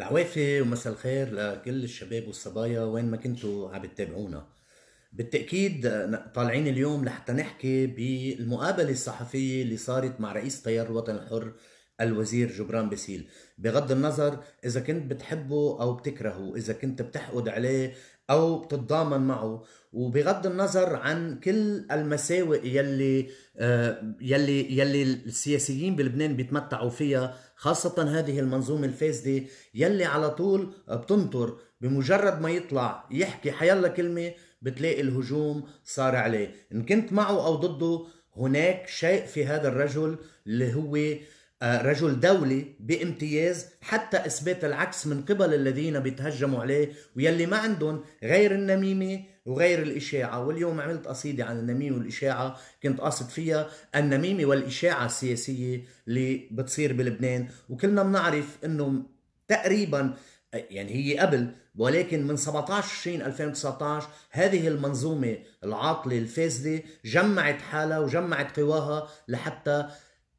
العوافي ومساء الخير لكل الشباب والصبايا وين ما كنتوا عم بتتابعونا بالتأكيد طالعين اليوم لحتى نحكي بالمقابلة الصحفية اللي صارت مع رئيس تيار الوطن الحر الوزير جبران باسيل بغض النظر إذا كنت بتحبه أو بتكرهه إذا كنت بتحقد عليه او بتتضامن معه وبغض النظر عن كل المساوئ يلي آه، يلي يلي السياسيين بلبنان بيتمتعوا فيها خاصة هذه المنظومة الفاسدة يلي على طول بتنطر بمجرد ما يطلع يحكي حيلا كلمة بتلاقي الهجوم صار عليه إن كنت معه أو ضده هناك شيء في هذا الرجل اللي هو آه، رجل دولي بامتياز حتى اثبات العكس من قبل الذين بيتهجموا عليه ويلي ما عندهم غير النميمه وغير الاشاعه واليوم عملت قصيده عن النميمه والاشاعه كنت قاصد فيها النميمه والاشاعه السياسيه اللي بتصير بلبنان وكلنا بنعرف انه تقريبا يعني هي قبل ولكن من 17 2019 هذه المنظومه العاطله الفاسده جمعت حالها وجمعت قواها لحتى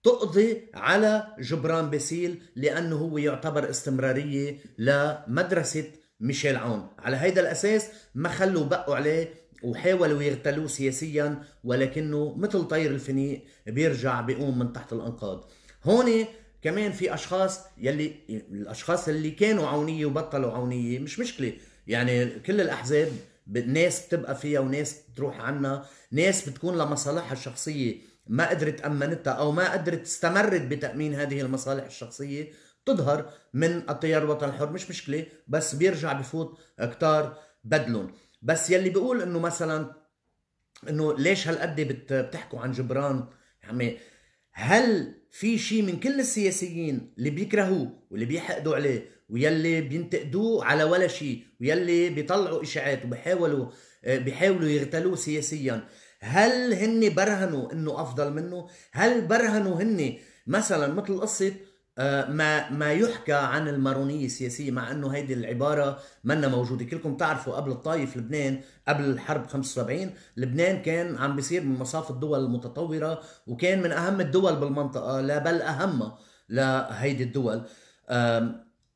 تقضي على جبران باسيل لانه هو يعتبر استمراريه لمدرسه ميشيل عون على هيدا الاساس ما خلوا بقوا عليه وحاولوا يغتالوه سياسيا ولكنه مثل طير الفنيق بيرجع بيقوم من تحت الانقاض هون كمان في اشخاص يلي الاشخاص اللي كانوا عونيه وبطلوا عونيه مش مشكله يعني كل الاحزاب ناس بتبقى فيها وناس بتروح عنا ناس بتكون لمصالحها الشخصيه ما قدرت أمنتها أو ما قدرت استمرت بتأمين هذه المصالح الشخصية تظهر من التيار الوطني الحر مش مشكلة بس بيرجع بفوت كتار بدلون بس يلي بيقول انه مثلا انه ليش هالقد بتحكوا عن جبران عمي يعني هل في شيء من كل السياسيين اللي بيكرهوه واللي بيحقدوا عليه ويلي بينتقدوه على ولا شيء ويلي بيطلعوا اشاعات وبيحاولوا بيحاولوا يغتالوه سياسيا هل هن برهنوا انه افضل منه هل برهنوا هن مثلا مثل قصه آه، ما ما يحكى عن المارونيه السياسيه مع انه هيدي العباره منا موجوده كلكم تعرفوا قبل الطائف لبنان قبل الحرب 75 لبنان كان عم بيصير من مصاف الدول المتطوره وكان من اهم الدول بالمنطقه لا بل اهمها لهيدي الدول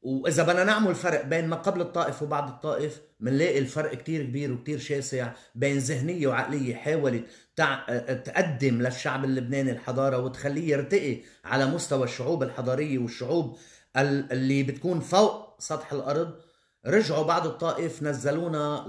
واذا بدنا نعمل فرق بين ما قبل الطائف وبعد الطائف بنلاقي الفرق كتير كبير وكتير شاسع بين ذهنيه وعقليه حاولت تع... آه، تقدم للشعب اللبناني الحضاره وتخليه يرتقي على مستوى الشعوب الحضاريه والشعوب اللي بتكون فوق سطح الارض رجعوا بعد الطائف نزلونا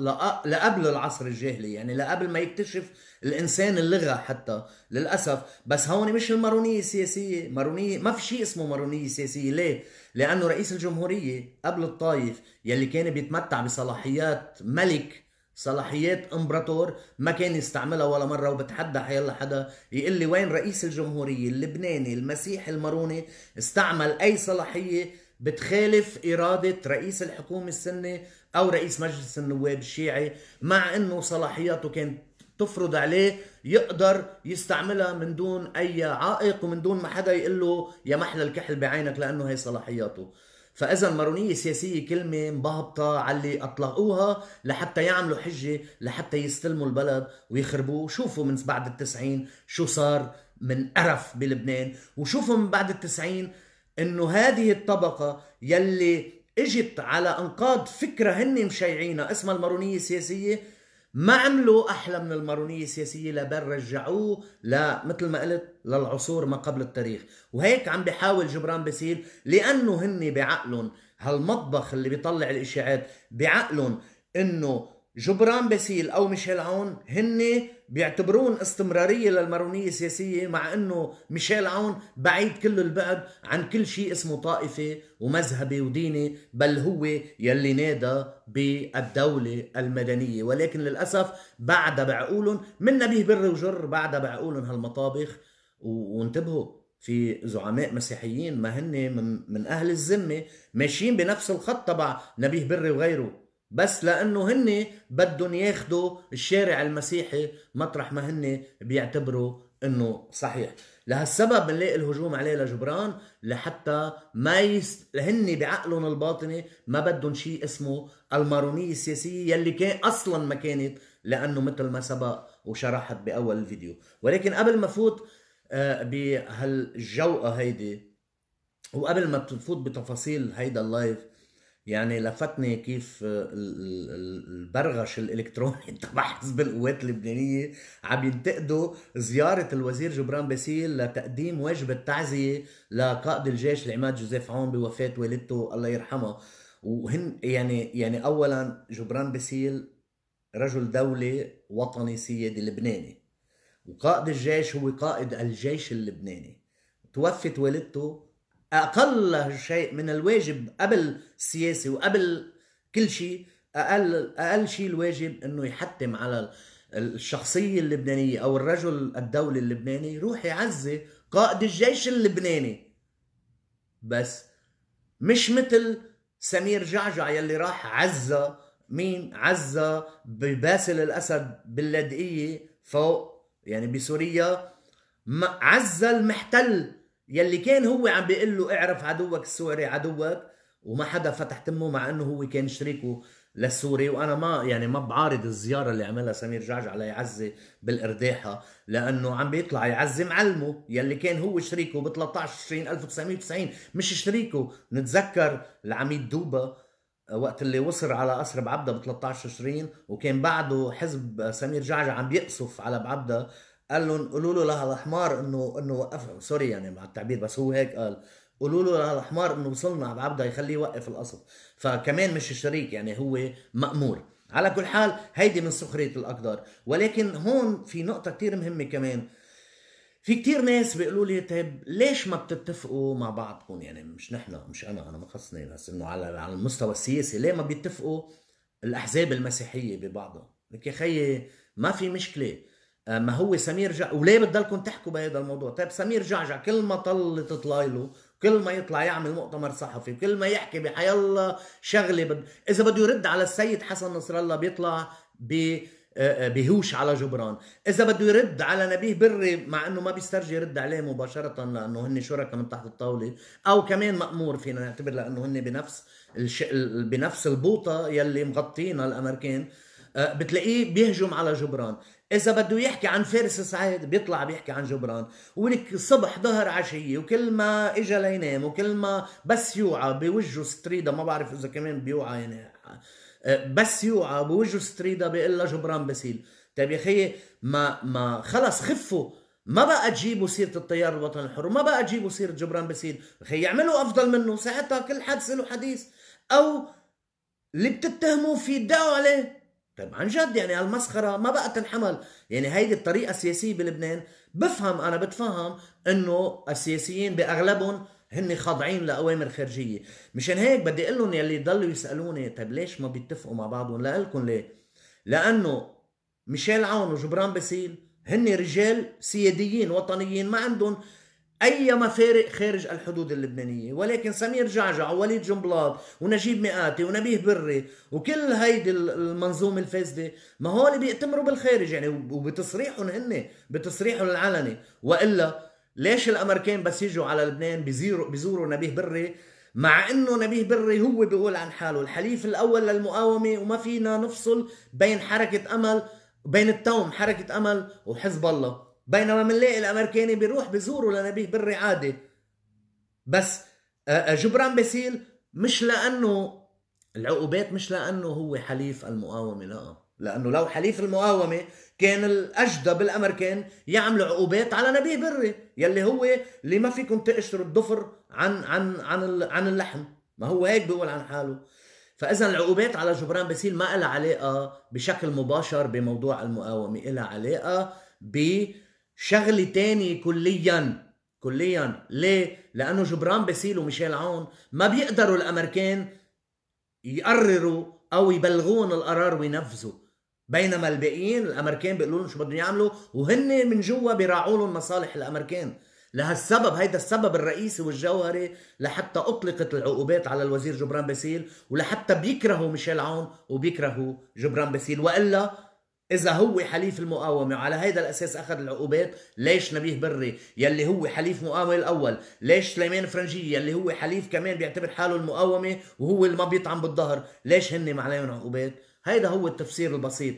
لقبل العصر الجاهلي يعني لقبل ما يكتشف الانسان اللغه حتى للاسف بس هون مش المارونيه السياسيه مارونيه ما في شيء اسمه مارونيه سياسيه ليه لانه رئيس الجمهوريه قبل الطائف يلي كان بيتمتع بصلاحيات ملك صلاحيات امبراطور ما كان يستعملها ولا مره وبتحدى حيلا حدا يقول لي وين رئيس الجمهوريه اللبناني المسيحي الماروني استعمل اي صلاحيه بتخالف إرادة رئيس الحكومة السنة أو رئيس مجلس النواب الشيعي مع أنه صلاحياته كانت تفرض عليه يقدر يستعملها من دون أي عائق ومن دون ما حدا يقول له يا محلى الكحل بعينك لأنه هي صلاحياته فاذا المارونيه السياسية كلمه مبهبطه على اللي اطلقوها لحتى يعملوا حجه لحتى يستلموا البلد ويخربوه شوفوا من بعد التسعين شو صار من قرف بلبنان وشوفوا من بعد التسعين انه هذه الطبقة يلي اجت على انقاض فكرة هن مشيعينها اسمها المارونية السياسية ما عملوا احلى من المارونية السياسية لبل رجعوه لا مثل ما قلت للعصور ما قبل التاريخ وهيك عم بحاول جبران بسيل لانه هن بعقلهم هالمطبخ اللي بيطلع الاشاعات بعقلهم انه جبران باسيل او ميشيل عون هن بيعتبرون استمراريه للمارونيه السياسيه مع انه ميشيل عون بعيد كل البعد عن كل شيء اسمه طائفي ومذهبي وديني بل هو يلي نادى بالدوله المدنيه ولكن للاسف بعد بعقولهم من نبيه بر وجر بعد بعقولهم هالمطابخ وانتبهوا في زعماء مسيحيين ما هن من, من اهل الذمه ماشيين بنفس الخط تبع نبيه بري وغيره بس لانه هن بدهم ياخذوا الشارع المسيحي مطرح ما هن بيعتبروا انه صحيح لهالسبب بنلاقي الهجوم عليه لجبران لحتى ما يس... هن بعقلهم الباطني ما بدهم شيء اسمه المارونية السياسية يلي كان اصلا ما كانت لانه مثل ما سبق وشرحت باول الفيديو ولكن قبل ما فوت آه، بهالجوقة هيدي وقبل ما تفوت بتفاصيل هيدا اللايف يعني لفتني كيف البرغش الالكتروني تبع حزب القوات اللبنانيه عم ينتقدوا زياره الوزير جبران باسيل لتقديم واجب التعزيه لقائد الجيش العماد جوزيف عون بوفاه والدته الله يرحمها وهن يعني يعني اولا جبران باسيل رجل دولة وطني سيادي لبناني وقائد الجيش هو قائد الجيش اللبناني توفت والدته اقل شيء من الواجب قبل السياسه وقبل كل شيء اقل اقل شيء الواجب انه يحتم على الشخصيه اللبنانيه او الرجل الدولي اللبناني يروح يعزي قائد الجيش اللبناني بس مش مثل سمير جعجع يلي راح عزة مين عزة بباسل الأسد باللاذقية فوق يعني بسوريا عزة المحتل يلي كان هو عم بيقول له اعرف عدوك السوري عدوك وما حدا فتح تمه مع انه هو كان شريكه للسوري وانا ما يعني ما بعارض الزياره اللي عملها سمير جعجع على يعزي بالارداحه لانه عم بيطلع يعزي معلمه يلي كان هو شريكه ب 13 تشرين 1990 مش شريكه نتذكر العميد دوبا وقت اللي وصل على قصر بعبدا ب 13 تشرين وكان بعده حزب سمير جعجع عم بيقصف على بعبدا قال لهم قولوا له لهذا الحمار انه انه وقف سوري يعني مع التعبير بس هو هيك قال قولوا له لهذا الحمار انه وصلنا على عبده يخليه يوقف القصف فكمان مش الشريك يعني هو مأمور على كل حال هيدي من سخرية الأقدار ولكن هون في نقطة كتير مهمة كمان في كتير ناس بيقولوا لي طيب ليش ما بتتفقوا مع بعضكم يعني مش نحن مش انا انا ما خصني بس انه على على المستوى السياسي ليه ما بيتفقوا الاحزاب المسيحيه ببعضها لك يا خيي ما في مشكله آه، ما هو سمير جع وليه بتضلكم تحكوا بهذا الموضوع طيب سمير جعجع كل ما طل تطلع له كل ما يطلع يعمل مؤتمر صحفي كل ما يحكي بحي الله شغله بد... اذا بده يرد على السيد حسن نصر الله بيطلع ب آه، آه، بهوش على جبران اذا بده يرد على نبيه بري مع انه ما بيسترجي يرد عليه مباشره لانه هن شركاء من تحت الطاوله او كمان مامور فينا نعتبر لانه هن بنفس الش... بنفس البوطه يلي مغطينا الامريكان بتلاقيه بيهجم على جبران اذا بده يحكي عن فارس سعيد بيطلع بيحكي عن جبران ولك صبح ظهر عشيه وكل ما اجى لينام وكل ما بس يوعى بوجهه ستريدا ما بعرف اذا كمان بيوعى يعني أه، بس يوعى بوجهه ستريدا بيقول له جبران بسيل طيب يا خيي ما ما خلص خفوا ما بقى تجيبوا سيرة التيار الوطني الحر وما بقى تجيبوا سيرة جبران بسيل خي يعملوا أفضل منه ساعتها كل حادث له حديث أو اللي بتتهموا فيه ادعوا عليه طيب عن جد يعني المسخره ما بقى تنحمل يعني هيدي الطريقه السياسيه بلبنان بفهم انا بتفهم انه السياسيين باغلبهم هن خاضعين لاوامر خارجيه مشان هيك بدي اقول لهم يلي ضلوا يسالوني طيب ليش ما بيتفقوا مع بعضهم لكم ليه لانه ميشيل عون وجبران باسيل هن رجال سياديين وطنيين ما عندهم اي مفارق خارج الحدود اللبنانيه ولكن سمير جعجع ووليد جنبلاط ونجيب مئاتي ونبيه بري وكل هيدي المنظومه الفاسده ما هول بيأتمروا بالخارج يعني وبتصريحهم هن بتصريحهم العلني والا ليش الامريكان بس يجوا على لبنان بيزوروا بيزوروا نبيه بري مع انه نبيه بري هو بيقول عن حاله الحليف الاول للمقاومه وما فينا نفصل بين حركه امل بين التوم حركه امل وحزب الله بينما بنلاقي الامريكاني بيروح بزوره لنبيه بري عادي بس آه، آه، جبران باسيل مش لانه العقوبات مش لانه هو حليف المقاومه لا لانه لو حليف المقاومه كان الاجدى بالامريكان يعملوا عقوبات على نبيه بري يلي هو اللي ما فيكم تقشروا الضفر عن عن عن عن اللحم ما هو هيك بيقول عن حاله فاذا العقوبات على جبران باسيل ما لها علاقه بشكل مباشر بموضوع المقاومه لها علاقه ب شغلة تانية كليا كليا ليه؟ لأنه جبران باسيل وميشيل عون ما بيقدروا الأمريكان يقرروا أو يبلغون القرار وينفذوا بينما الباقيين الامريكان بيقولوا لهم شو بدهم يعملوا وهن من جوا بيراعوا لهم مصالح الامريكان لهالسبب هيدا السبب الرئيسي والجوهري لحتى اطلقت العقوبات على الوزير جبران باسيل ولحتى بيكرهوا ميشيل عون وبيكرهوا جبران باسيل والا اذا هو حليف المقاومه وعلى هذا الاساس اخذ العقوبات ليش نبيه بري يلي هو حليف مقاومه الاول ليش سليمان فرنجيه يلي هو حليف كمان بيعتبر حاله المقاومه وهو اللي ما بيطعم بالظهر ليش هن عليهم عقوبات هيدا هو التفسير البسيط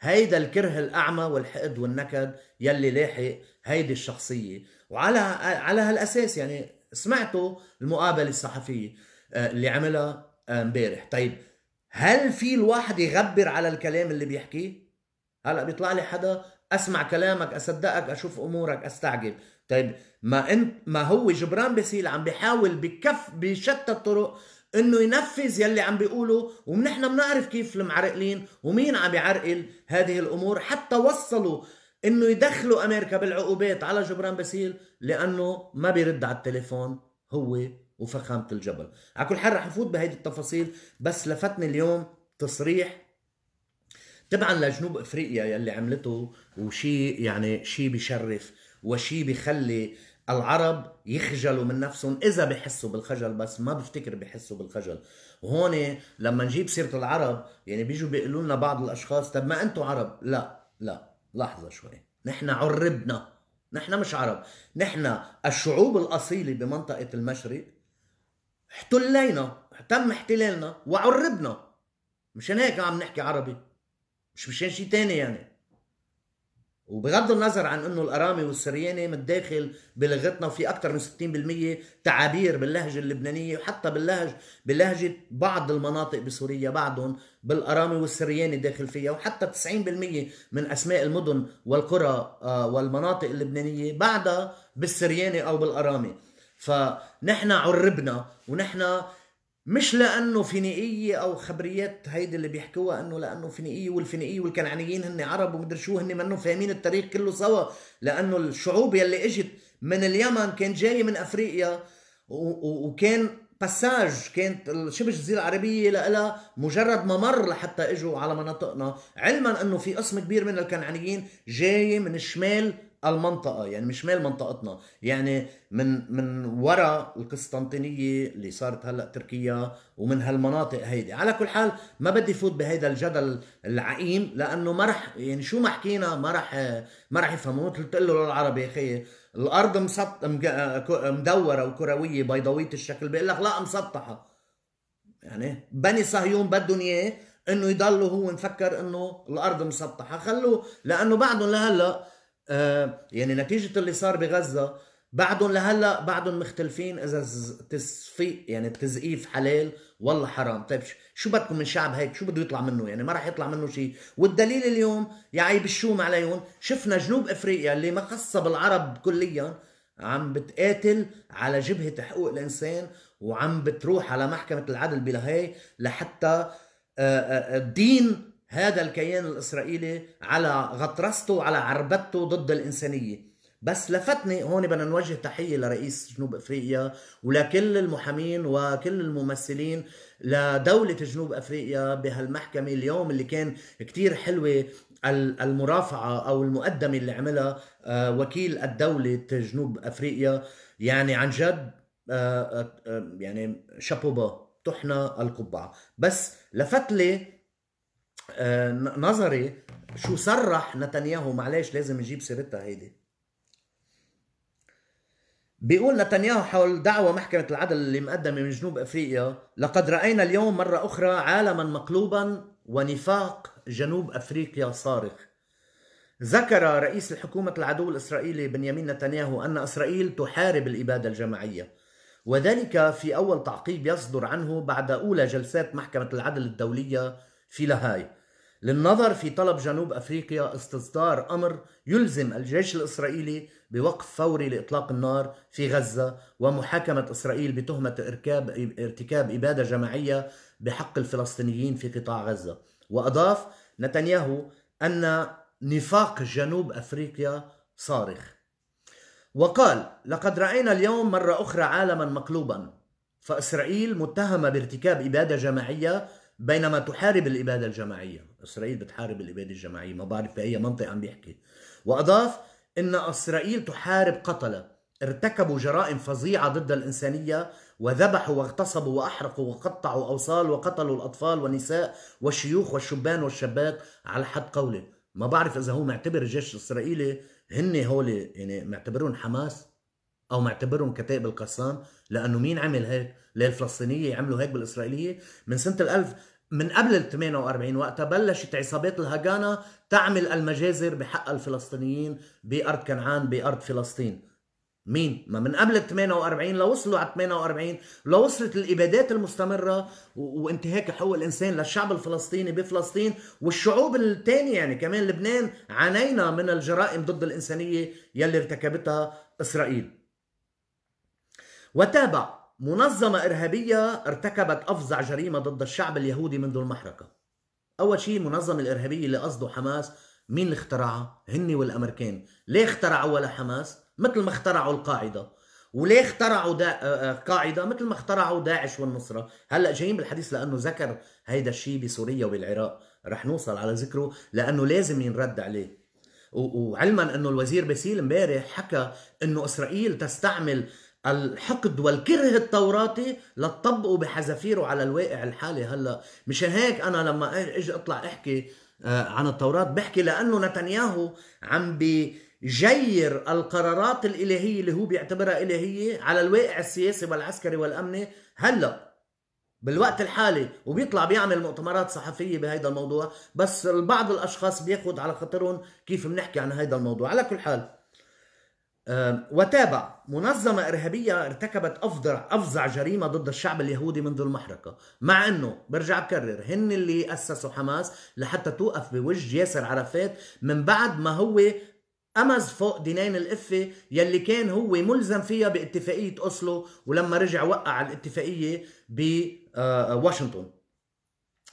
هيدا الكره الاعمى والحقد والنكد يلي لاحق هيدي الشخصيه وعلى على هالاساس يعني سمعتوا المقابله الصحفيه آه، اللي عملها آه، امبارح طيب هل في الواحد يغبر على الكلام اللي بيحكيه هلا بيطلع لي حدا اسمع كلامك اصدقك اشوف امورك استعجب طيب ما انت ما هو جبران باسيل عم بيحاول بكف بشتى الطرق انه ينفذ يلي عم بيقوله ونحن بنعرف كيف المعرقلين ومين عم يعرقل هذه الامور حتى وصلوا انه يدخلوا امريكا بالعقوبات على جبران باسيل لانه ما بيرد على التليفون هو وفخامه الجبل على كل حال رح افوت بهيدي التفاصيل بس لفتني اليوم تصريح تبعا لجنوب افريقيا يلي عملته وشيء يعني شيء بشرف وشيء بخلي العرب يخجلوا من نفسهم اذا بحسوا بالخجل بس ما بفتكر بحسوا بالخجل وهون لما نجيب سيره العرب يعني بيجوا بيقولوا لنا بعض الاشخاص طب ما انتم عرب لا لا لحظه شوي نحن عربنا نحن مش عرب نحن الشعوب الاصيله بمنطقه المشرق احتلينا تم احتلالنا وعربنا مشان هيك عم نحكي عربي مش مشان شيء تاني يعني وبغض النظر عن انه الارامي والسرياني متداخل بلغتنا وفي اكثر من 60% تعابير باللهجه اللبنانيه وحتى باللهج بلهجه بعض المناطق بسوريا بعضهم بالارامي والسرياني داخل فيها وحتى 90% من اسماء المدن والقرى آه، والمناطق اللبنانيه بعدها بالسرياني او بالارامي فنحن عربنا ونحن مش لانه فينيقيه او خبريات هيدي اللي بيحكوها انه لانه فينيقيه والفينيقيه والكنعانيين هن عرب ومدري شو هن منهم فاهمين التاريخ كله سوا لانه الشعوب يلي اجت من اليمن كان جايه من افريقيا وكان باساج كانت شبه الجزيره العربيه لها مجرد ممر لحتى اجوا على مناطقنا علما انه في قسم كبير من الكنعانيين جاي من الشمال المنطقة يعني من شمال منطقتنا يعني من من ورا القسطنطينية اللي صارت هلا تركيا ومن هالمناطق هيدي على كل حال ما بدي فوت بهيدا الجدل العقيم لأنه ما رح يعني شو ما حكينا ما رح ما رح يفهموا قلت له للعربي يا أخي الأرض مسط مدورة وكروية بيضاوية الشكل بيقول لك لا مسطحة يعني بني صهيون بدهم إياه انه يضلوا هو مفكر انه الارض مسطحه خلوه لانه بعدهم لهلا آه، يعني نتيجه اللي صار بغزه بعدهم لهلا بعدهم مختلفين اذا تصفيق يعني التزقيف حلال والله حرام طيب شو بدكم من شعب هيك شو بده يطلع منه يعني ما راح يطلع منه شيء والدليل اليوم يا عيب الشوم عليهم شفنا جنوب افريقيا اللي ما خصها بالعرب كليا عم بتقاتل على جبهه حقوق الانسان وعم بتروح على محكمه العدل بلاهي لحتى آه، آه، الدين هذا الكيان الإسرائيلي على غطرسته وعلى عربدته ضد الإنسانية بس لفتني هون بدنا نوجه تحية لرئيس جنوب أفريقيا ولكل المحامين وكل الممثلين لدولة جنوب أفريقيا بهالمحكمة اليوم اللي كان كتير حلوة المرافعة أو المقدمة اللي عملها آه، وكيل الدولة جنوب أفريقيا يعني عن جد آه، آه، يعني شابوبا تحنا القبعة بس لفت لي آه، نظري شو صرح نتنياهو معلش لازم نجيب سيرتها هيدي بيقول نتنياهو حول دعوى محكمة العدل اللي مقدمة من جنوب أفريقيا لقد رأينا اليوم مرة أخرى عالما مقلوبا ونفاق جنوب أفريقيا صارخ ذكر رئيس الحكومة العدو الإسرائيلي بنيامين نتنياهو أن إسرائيل تحارب الإبادة الجماعية وذلك في أول تعقيب يصدر عنه بعد أولى جلسات محكمة العدل الدولية في لاهاي للنظر في طلب جنوب افريقيا استصدار امر يلزم الجيش الاسرائيلي بوقف فوري لاطلاق النار في غزه ومحاكمه اسرائيل بتهمه اركاب ارتكاب اباده جماعيه بحق الفلسطينيين في قطاع غزه، واضاف نتنياهو ان نفاق جنوب افريقيا صارخ. وقال: لقد راينا اليوم مره اخرى عالما مقلوبا، فاسرائيل متهمه بارتكاب اباده جماعيه بينما تحارب الإبادة الجماعية إسرائيل بتحارب الإبادة الجماعية ما بعرف بأي منطق عم بيحكي وأضاف إن إسرائيل تحارب قتلة ارتكبوا جرائم فظيعة ضد الإنسانية وذبحوا واغتصبوا وأحرقوا وقطعوا أوصال وقتلوا الأطفال والنساء والشيوخ والشبان والشابات على حد قوله ما بعرف إذا هو معتبر الجيش الإسرائيلي هن هول يعني معتبرون حماس او معتبرهم كتائب القسام لانه مين عمل هيك؟ ليه الفلسطينيه عملوا هيك بالاسرائيليه؟ من سنه الألف من قبل ال 48 وقتها بلشت عصابات الهجانة تعمل المجازر بحق الفلسطينيين بأرض كنعان بأرض فلسطين مين؟ ما من قبل ال 48 لوصلوا على 48 لوصلت الابادات المستمره وانتهاك حقوق الانسان للشعب الفلسطيني بفلسطين والشعوب الثانيه يعني كمان لبنان عانينا من الجرائم ضد الانسانيه يلي ارتكبتها اسرائيل. وتابع منظمة إرهابية ارتكبت أفظع جريمة ضد الشعب اليهودي منذ المحرقة أول شيء المنظمة الإرهابية اللي قصده حماس مين اللي اخترعها؟ هني والأمريكان ليه اخترعوا ولا حماس؟ مثل ما اخترعوا القاعدة وليه اخترعوا دا... آه، آه، قاعدة مثل ما اخترعوا داعش والنصرة هلأ جايين بالحديث لأنه ذكر هيدا الشيء بسوريا وبالعراق رح نوصل على ذكره لأنه لازم ينرد عليه وعلما انه الوزير باسيل امبارح حكى انه اسرائيل تستعمل الحقد والكره التوراتي لتطبقه بحذافيره على الواقع الحالي هلا مشان هيك انا لما اجي اطلع احكي آه، عن التوراة بحكي لانه نتنياهو عم بجير القرارات الالهيه اللي هو بيعتبرها الهيه على الواقع السياسي والعسكري والامني هلا بالوقت الحالي وبيطلع بيعمل مؤتمرات صحفيه بهيدا الموضوع بس بعض الاشخاص بياخذ على خاطرهم كيف بنحكي عن هيدا الموضوع على كل حال وتابع منظمة إرهابية ارتكبت أفضع أفظع جريمة ضد الشعب اليهودي منذ المحرقة مع أنه برجع بكرر هن اللي أسسوا حماس لحتى توقف بوجه ياسر عرفات من بعد ما هو أمز فوق دينين الإفة يلي كان هو ملزم فيها باتفاقية أوسلو ولما رجع وقع على الاتفاقية بواشنطن آه،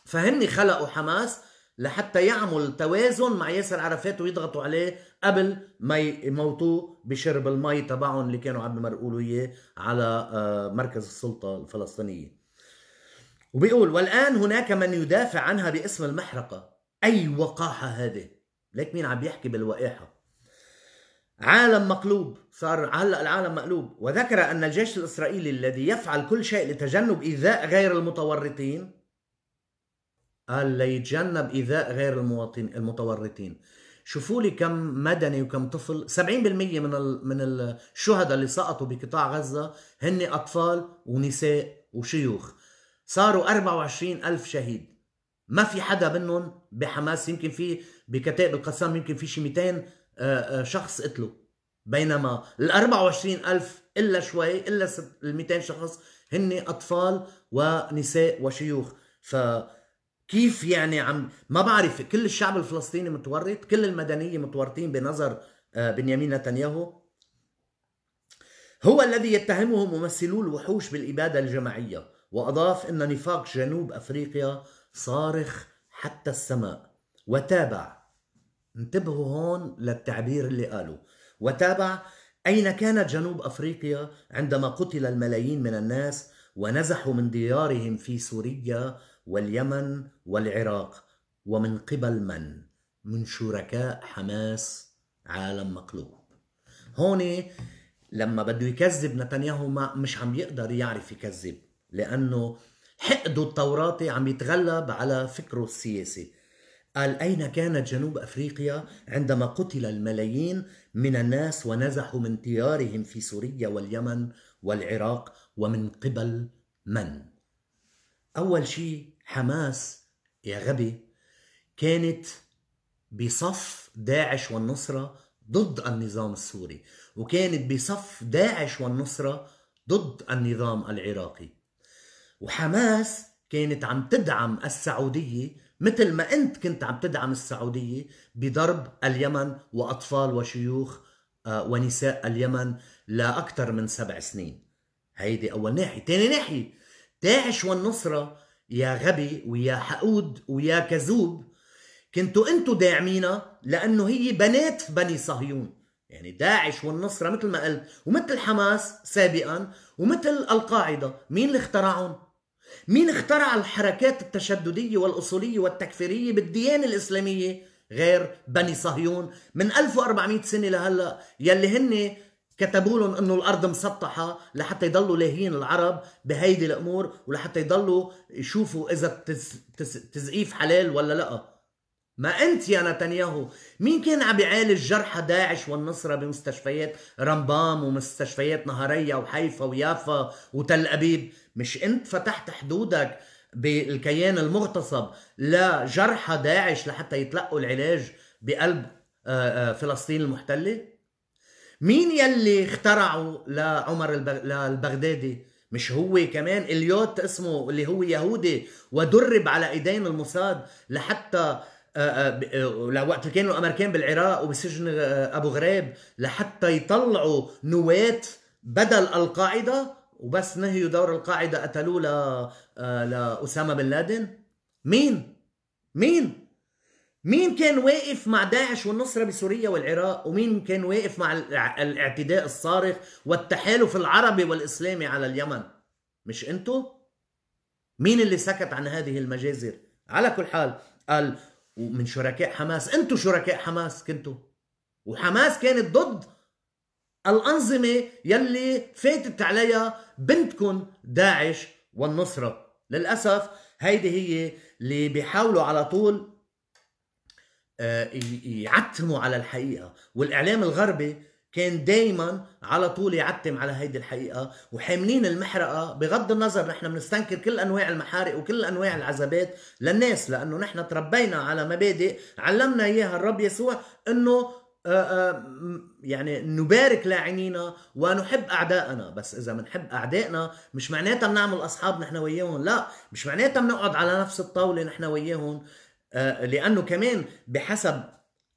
فهن خلقوا حماس لحتى يعمل توازن مع ياسر عرفات ويضغطوا عليه قبل ما يموتوه بشرب المي تبعهم اللي كانوا عم يمرقوا له اياه على آه، مركز السلطه الفلسطينيه. وبيقول والان هناك من يدافع عنها باسم المحرقه، اي وقاحه هذه؟ ليك مين عم يحكي بالوقاحه؟ عالم مقلوب صار هلا العالم مقلوب وذكر ان الجيش الاسرائيلي الذي يفعل كل شيء لتجنب ايذاء غير المتورطين قال ليتجنب ايذاء غير المواطنين المتورطين شوفوا لي كم مدني وكم طفل 70% من من الشهداء اللي سقطوا بقطاع غزة هن أطفال ونساء وشيوخ صاروا 24 ألف شهيد ما في حدا منهم بحماس يمكن في بكتائب القسام يمكن في شي 200 آه، آه، شخص قتلوا بينما ال 24 ألف إلا شوي إلا ال 200 شخص هن أطفال ونساء وشيوخ ف كيف يعني عم ما بعرف كل الشعب الفلسطيني متورط كل المدنية متورطين بنظر آه، بنيامين نتنياهو هو الذي يتهمه ممثلو الوحوش بالإبادة الجماعية وأضاف أن نفاق جنوب أفريقيا صارخ حتى السماء وتابع انتبهوا هون للتعبير اللي قالوا وتابع أين كانت جنوب أفريقيا عندما قتل الملايين من الناس ونزحوا من ديارهم في سوريا واليمن والعراق ومن قبل من؟ من شركاء حماس عالم مقلوب هون لما بده يكذب نتنياهو ما مش عم يقدر يعرف يكذب لأنه حقده التوراتي عم يتغلب على فكره السياسي قال أين كانت جنوب أفريقيا عندما قتل الملايين من الناس ونزحوا من ديارهم في سوريا واليمن والعراق ومن قبل من؟ أول شيء حماس يا غبي كانت بصف داعش والنصرة ضد النظام السوري وكانت بصف داعش والنصرة ضد النظام العراقي وحماس كانت عم تدعم السعودية مثل ما أنت كنت عم تدعم السعودية بضرب اليمن وأطفال وشيوخ آه، ونساء اليمن لأكثر من سبع سنين هيدي أول ناحية تاني ناحية داعش والنصرة يا غبي ويا حقود ويا كذوب كنتوا انتوا داعمينا لانه هي بنات بني صهيون يعني داعش والنصرة مثل ما قلت ومثل حماس سابقا ومثل القاعدة مين اللي اخترعهم؟ مين اخترع الحركات التشددية والأصولية والتكفيرية بالديانة الإسلامية غير بني صهيون من 1400 سنة لهلا يلي هن كتبوا لهم انه الارض مسطحه لحتى يضلوا لاهين العرب بهيدي الامور ولحتى يضلوا يشوفوا اذا تز... تزقيف حلال ولا لا ما انت يا نتنياهو مين كان عم يعالج جرحى داعش والنصرة بمستشفيات رمبام ومستشفيات نهرية وحيفا ويافا وتل أبيب مش انت فتحت حدودك بالكيان المغتصب لجرحى داعش لحتى يتلقوا العلاج بقلب آه، آه، فلسطين المحتله مين يلي اخترعوا لعمر البغدادي مش هو كمان اليوت اسمه اللي هو يهودي ودرب على ايدين الموساد لحتى آه، آه، آه، لوقت كانوا الامريكان بالعراق وبسجن ابو غريب لحتى يطلعوا نواة بدل القاعده وبس نهيوا دور القاعده قتلوه لاسامه بن لادن مين مين مين كان واقف مع داعش والنصرة بسوريا والعراق ومين كان واقف مع الاعتداء الصارخ والتحالف العربي والإسلامي على اليمن مش انتو؟ مين اللي سكت عن هذه المجازر؟ على كل حال قال ومن شركاء حماس انتو شركاء حماس كنتوا وحماس كانت ضد الأنظمة يلي فاتت عليها بنتكن داعش والنصرة للأسف هيدي هي اللي بيحاولوا على طول آه، يعتموا على الحقيقه والاعلام الغربي كان دايما على طول يعتم على هيدي الحقيقه وحاملين المحرقه بغض النظر نحن بنستنكر كل انواع المحارق وكل انواع العذابات للناس لانه نحن تربينا على مبادئ علمنا اياها الرب يسوع انه آه، آه، يعني نبارك لاعينينا ونحب اعدائنا بس اذا بنحب اعدائنا مش معناتها بنعمل اصحاب نحن وياهم لا مش معناتها بنقعد على نفس الطاوله نحن وياهم آه، لانه كمان بحسب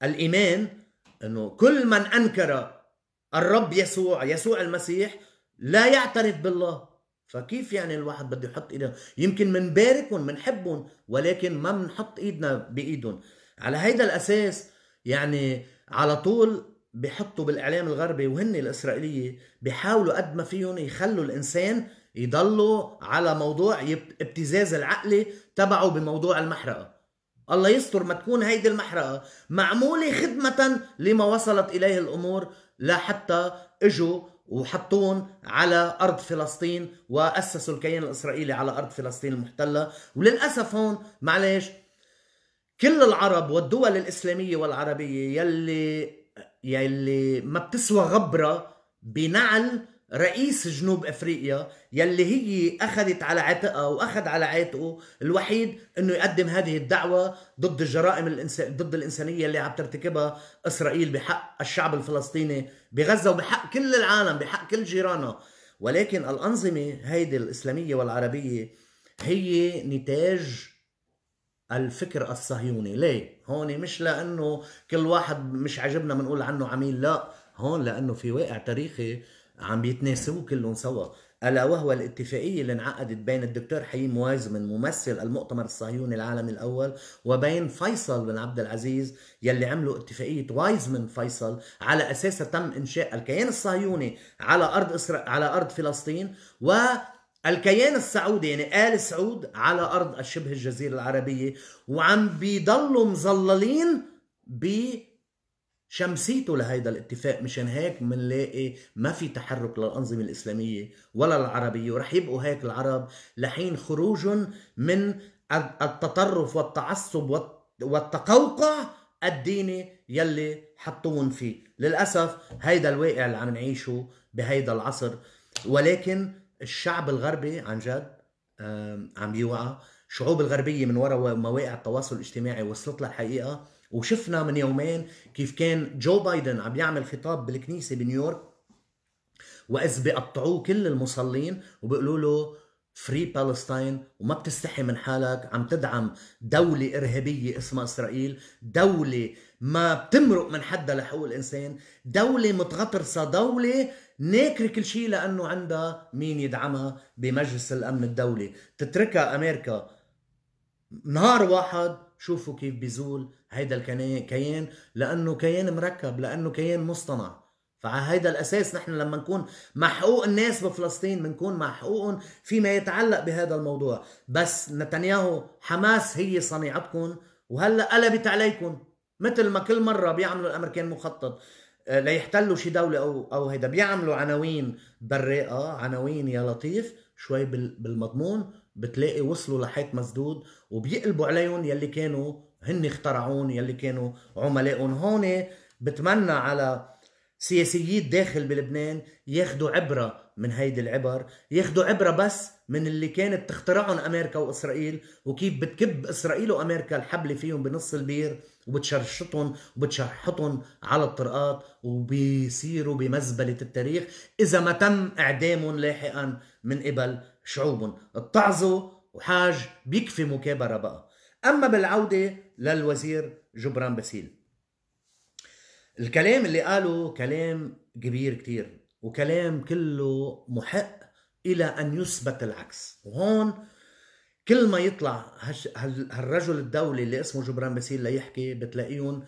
الايمان انه كل من انكر الرب يسوع يسوع المسيح لا يعترف بالله فكيف يعني الواحد بده يحط ايده يمكن منباركهم منحبهم ولكن ما بنحط ايدنا بايدهم على هيدا الاساس يعني على طول بحطوا بالاعلام الغربي وهن الاسرائيليه بحاولوا قد ما فيهم يخلوا الانسان يضلوا على موضوع ابتزاز العقلي تبعه بموضوع المحرقه الله يستر ما تكون هيدي المحرقة معمولة خدمة لما وصلت إليه الأمور لحتى إجوا وحطون على أرض فلسطين وأسسوا الكيان الإسرائيلي على أرض فلسطين المحتلة وللأسف هون معلش كل العرب والدول الإسلامية والعربية يلي يلي ما بتسوى غبرة بنعل رئيس جنوب افريقيا يلي هي اخذت على عاتقها واخذ على عاتقه الوحيد انه يقدم هذه الدعوه ضد الجرائم الانس... ضد الانسانيه اللي عم ترتكبها اسرائيل بحق الشعب الفلسطيني بغزه وبحق كل العالم بحق كل جيرانها ولكن الانظمه هيدي الاسلاميه والعربيه هي نتاج الفكر الصهيوني ليه هون مش لانه كل واحد مش عجبنا بنقول عنه عميل لا هون لانه في واقع تاريخي عم بيتناسوا كلهم سوا ألا وهو الاتفاقية اللي انعقدت بين الدكتور حليم وايزمن ممثل المؤتمر الصهيوني العالمي الأول وبين فيصل بن عبد العزيز يلي عملوا اتفاقية وايزمن فيصل على أساسها تم إنشاء الكيان الصهيوني على أرض إسرا... على أرض فلسطين و الكيان السعودي يعني آل سعود على أرض الشبه الجزيرة العربية وعم بيضلوا مظللين ب شمسيته لهيدا الاتفاق مشان هيك منلاقي ما في تحرك للأنظمة الإسلامية ولا العربية ورح يبقوا هيك العرب لحين خروجهم من التطرف والتعصب والتقوقع الديني يلي حطوهم فيه للأسف هيدا الواقع اللي عم نعيشه بهيدا العصر ولكن الشعب الغربي عن جد عم بيوعى الشعوب الغربية من وراء مواقع التواصل الاجتماعي وصلت لها الحقيقة وشفنا من يومين كيف كان جو بايدن عم يعمل خطاب بالكنيسه بنيويورك واذ بقطعوه كل المصلين وبيقولوا له فري بالستاين وما بتستحي من حالك عم تدعم دولة إرهابية اسمها إسرائيل دولة ما بتمرق من حدها لحقوق الإنسان دولة متغطرسة دولة ناكرة كل شيء لأنه عندها مين يدعمها بمجلس الأمن الدولي تتركها أمريكا نهار واحد شوفوا كيف بيزول هيدا الكيان لانه كيان مركب لانه كيان مصطنع فعلى هيدا الاساس نحن لما نكون مع حقوق الناس بفلسطين بنكون مع حقوقهم فيما يتعلق بهذا الموضوع بس نتنياهو حماس هي صنيعتكم وهلا قلبت عليكم مثل ما كل مره بيعملوا الامريكان مخطط آه، ليحتلوا شي دولة أو أو هيدا بيعملوا عناوين براقة عناوين يا لطيف شوي بالمضمون بتلاقي وصلوا لحيط مسدود وبيقلبوا عليهم يلي كانوا هن اخترعون يلي كانوا عملائهم هون بتمنى على سياسيي داخل بلبنان ياخدوا عبرة من هيدي العبر ياخدوا عبرة بس من اللي كانت تخترعهم أمريكا وإسرائيل وكيف بتكب إسرائيل وأمريكا الحبل فيهم بنص البير وبتشرشطهم وبتشحطهم على الطرقات وبيصيروا بمزبلة التاريخ إذا ما تم إعدامهم لاحقا من قبل شعوبهم اتعظوا وحاج بيكفي مكابرة بقى أما بالعودة للوزير جبران باسيل الكلام اللي قاله كلام كبير كتير وكلام كله محق الى ان يثبت العكس وهون كل ما يطلع هالرجل الدولي اللي اسمه جبران باسيل ليحكي بتلاقيهم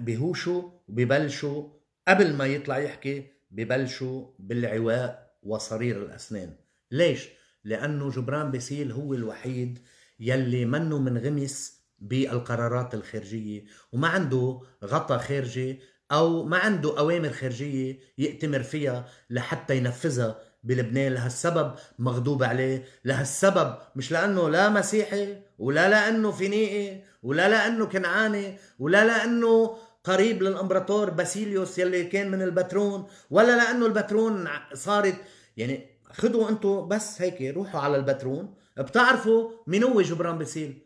بهوشوا وببلشوا قبل ما يطلع يحكي ببلشوا بالعواء وصرير الاسنان ليش لانه جبران باسيل هو الوحيد يلي منه منغمس بالقرارات الخارجيه وما عنده غطى خارجي او ما عنده اوامر خارجيه يأتمر فيها لحتى ينفذها بلبنان لهالسبب مغضوب عليه لهالسبب مش لانه لا مسيحي ولا لانه فينيقي ولا لانه كنعاني ولا لانه قريب للامبراطور باسيليوس يلي كان من البترون ولا لانه البترون صارت يعني خدوا انتم بس هيك روحوا على البترون بتعرفوا مين هو جبران باسيل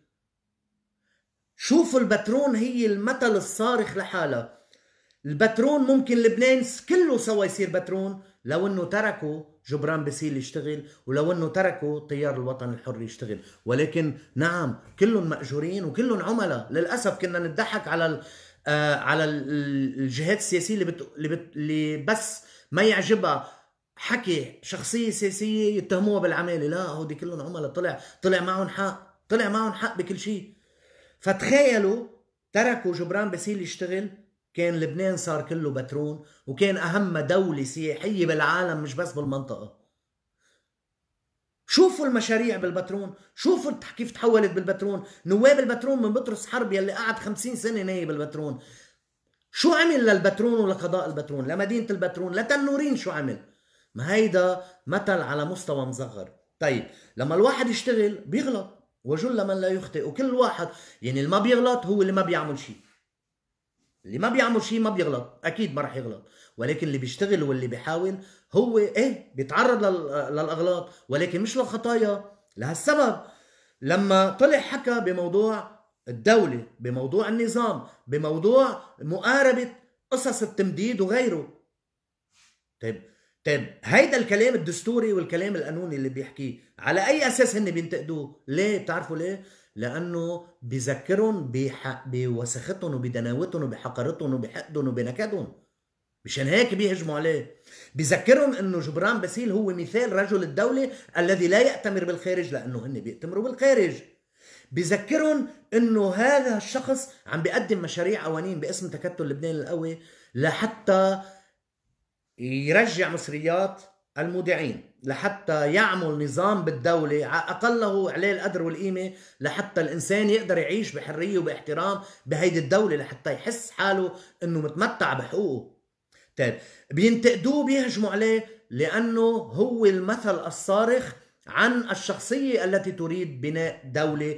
شوفوا البترون هي المثل الصارخ لحالها البترون ممكن لبنان كله سوا يصير بترون لو انه تركوا جبران بسيل يشتغل ولو انه تركوا تيار الوطن الحر يشتغل ولكن نعم كلهم ماجورين وكلهم عملاء للاسف كنا نضحك على آه، على الجهات السياسيه اللي, بت... اللي, بت... اللي بس ما يعجبها حكي شخصيه سياسيه يتهموها بالعماله لا هودي كلهم عملاء طلع طلع معهم حق طلع معهم حق بكل شيء فتخيلوا تركوا جبران باسيل يشتغل كان لبنان صار كله بترول وكان أهم دولة سياحية بالعالم مش بس بالمنطقة شوفوا المشاريع بالبترون شوفوا كيف تحولت بالبترون نواب البترون من بطرس حرب يلي قعد خمسين سنة نايب بالبترون شو عمل للبترون ولقضاء البترون لمدينة البترون لتنورين شو عمل ما هيدا مثل على مستوى مصغر طيب لما الواحد يشتغل بيغلط وجل من لا يخطئ وكل واحد يعني اللي ما بيغلط هو اللي ما بيعمل شيء اللي ما بيعمل شيء ما بيغلط اكيد ما راح يغلط ولكن اللي بيشتغل واللي بيحاول هو ايه بيتعرض للاغلاط ولكن مش للخطايا لهالسبب لما طلع حكى بموضوع الدولة بموضوع النظام بموضوع مقاربة قصص التمديد وغيره طيب طيب هيدا الكلام الدستوري والكلام القانوني اللي بيحكيه على اي اساس هن بينتقدوه ليه بتعرفوا ليه لانه بذكرهم بوسختهم وبدناوتهم وبحقرتهم وبحقدهم وبنكدهم مشان هيك بيهجموا عليه بذكرهم انه جبران باسيل هو مثال رجل الدولة الذي لا يأتمر بالخارج لانه هن بيأتمروا بالخارج بذكرهم انه هذا الشخص عم بيقدم مشاريع قوانين باسم تكتل لبنان القوي لحتى يرجع مصريات المودعين لحتى يعمل نظام بالدولة أقله عليه القدر والقيمة لحتى الإنسان يقدر يعيش بحرية وباحترام بهيدي الدولة لحتى يحس حاله إنه متمتع بحقوقه طيب بينتقدوه بيهجموا عليه لأنه هو المثل الصارخ عن الشخصية التي تريد بناء دولة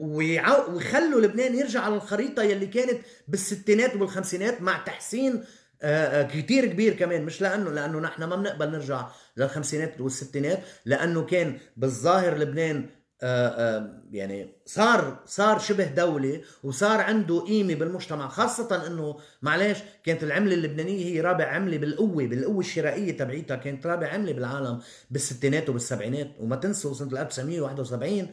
ويخلوا لبنان يرجع على الخريطة يلي كانت بالستينات والخمسينات مع تحسين آه، آه، كتير كبير كمان مش لانه لانه نحن ما بنقبل نرجع للخمسينات والستينات لانه كان بالظاهر لبنان آه، يعني صار صار شبه دولة وصار عنده قيمة بالمجتمع خاصة انه معلش كانت العملة اللبنانية هي رابع عملة بالقوة بالقوة الشرائية تبعيتها كانت رابع عملة بالعالم بالستينات وبالسبعينات وما تنسوا سنة 1971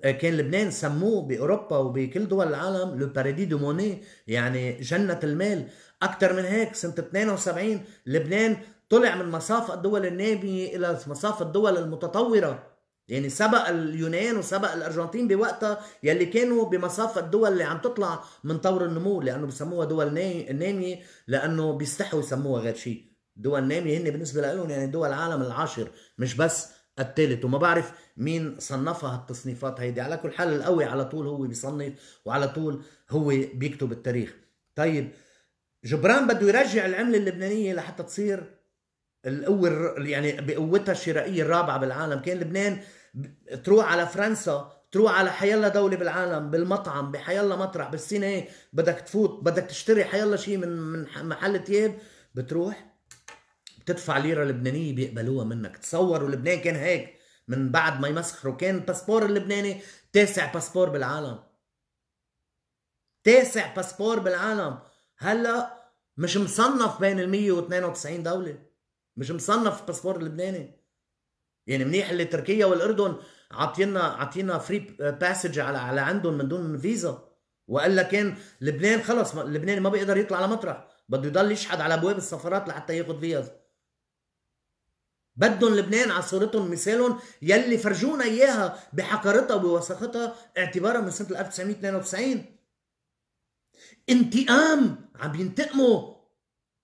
كان لبنان سموه باوروبا وبكل دول العالم لو بارادي دو موني يعني جنه المال اكثر من هيك سنه 72 لبنان طلع من مصاف الدول الناميه الى مصاف الدول المتطوره يعني سبق اليونان وسبق الارجنتين بوقتها يلي كانوا بمصاف الدول اللي عم تطلع من طور النمو لانه بسموها دول ناميه لانه بيستحوا يسموها غير شيء دول ناميه هن بالنسبه لهم يعني دول العالم العاشر مش بس الثالث وما بعرف مين صنفها التصنيفات هيدي على كل حال القوي على طول هو بيصنف وعلى طول هو بيكتب التاريخ طيب جبران بده يرجع العمله اللبنانيه لحتى تصير القوه يعني بقوتها الشرائيه الرابعه بالعالم كان لبنان تروح على فرنسا تروح على حيلا دولة بالعالم بالمطعم بحيلا مطرح بالسينما بدك تفوت بدك تشتري حيلا شيء من من محل تياب بتروح تدفع ليره لبنانيه بيقبلوها منك تصوروا لبنان كان هيك من بعد ما يمسخروا كان الباسبور اللبناني تاسع باسبور بالعالم تاسع باسبور بالعالم هلا مش مصنف بين ال 192 دولة مش مصنف الباسبور اللبناني يعني منيح اللي تركيا والاردن عاطينا عاطينا فري باسج على على عندهم من دون فيزا والا كان لبنان خلص اللبناني ما بيقدر يطلع على مطرح بده يضل يشحد على ابواب السفارات لحتى ياخذ فيز بدهم لبنان على صورتهم مثالهم يلي فرجونا اياها بحقارتها وبوثاقتها اعتبارا من سنه 1992 انتقام عم ينتقموا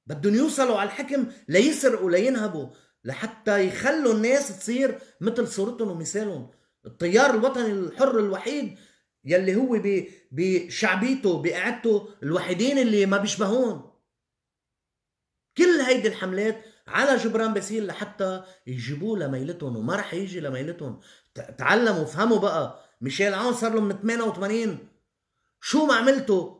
بدهم يوصلوا على الحكم ليسرقوا لينهبوا لحتى يخلوا الناس تصير مثل صورتهم ومثالهم التيار الوطني الحر الوحيد يلي هو بشعبيته بقعدته الوحيدين اللي ما بيشبهون كل هيدي الحملات على جبران باسيل لحتى يجيبوه لميلتهم وما رح يجي لميلتهم تعلموا فهموا بقى ميشيل عون صار له من 88 شو ما عملتوا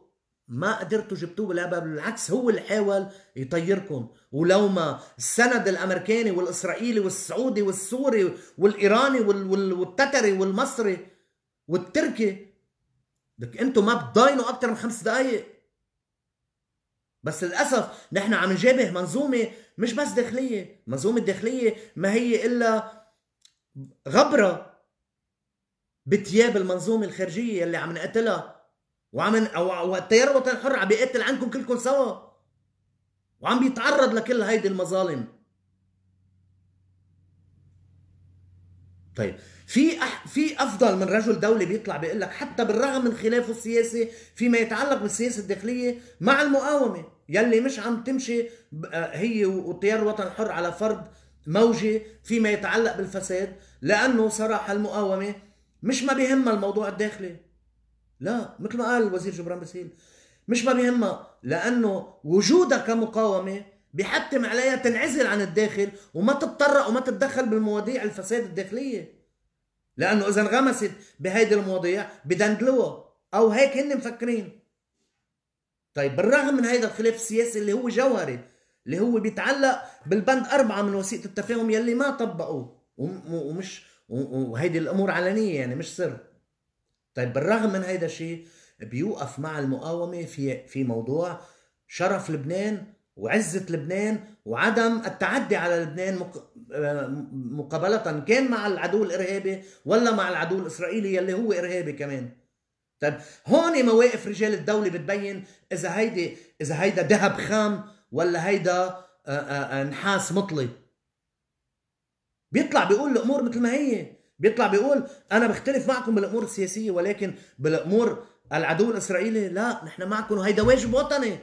ما قدرتوا جبتوه لا بالعكس هو اللي حاول يطيركم ولو ما السند الامريكاني والاسرائيلي والسعودي والسوري والايراني والتتري والمصري والتركي لك انتم ما بتضاينوا اكثر من خمس دقائق بس للاسف نحن عم نجابه منظومه مش بس داخليه منظومه الداخليه ما هي الا غبره بتياب المنظومه الخارجيه اللي عم نقتلها وعم او التيار الوطني الحر عم بيقتل عنكم كلكم سوا وعم بيتعرض لكل هيدي المظالم طيب في أح... في افضل من رجل دوله بيطلع بيقول لك حتى بالرغم من خلافه السياسي فيما يتعلق بالسياسه الداخليه مع المقاومه يلي مش عم تمشي آه، هي وتيار الوطن الحر على فرض موجة فيما يتعلق بالفساد لأنه صراحة المقاومة مش ما بيهمها الموضوع الداخلي لا مثل ما قال الوزير جبران باسيل مش ما بيهمها لأنه وجودها كمقاومة بيحتم عليها تنعزل عن الداخل وما تتطرق وما تتدخل بالمواضيع الفساد الداخلية لأنه إذا انغمست بهيدي المواضيع بدندلوها أو هيك هن مفكرين طيب بالرغم من هذا الخلاف السياسي اللي هو جوهري اللي هو بيتعلق بالبند أربعة من وثيقة التفاهم يلي ما طبقوه ومش وهيدي الأمور علنية يعني مش سر طيب بالرغم من هيدا الشيء بيوقف مع المقاومة في في موضوع شرف لبنان وعزة لبنان وعدم التعدي على لبنان آه، مقابلة كان مع العدو الإرهابي ولا مع العدو الإسرائيلي يلي هو إرهابي كمان طيب هون مواقف رجال الدولة بتبين إذا هيدي إذا هيدا ذهب خام ولا هيدا آه، آه، آه، نحاس مطلي بيطلع بيقول الأمور مثل ما هي بيطلع بيقول أنا بختلف معكم بالأمور السياسية ولكن بالأمور العدو الإسرائيلي لا نحن معكم وهيدا واجب وطني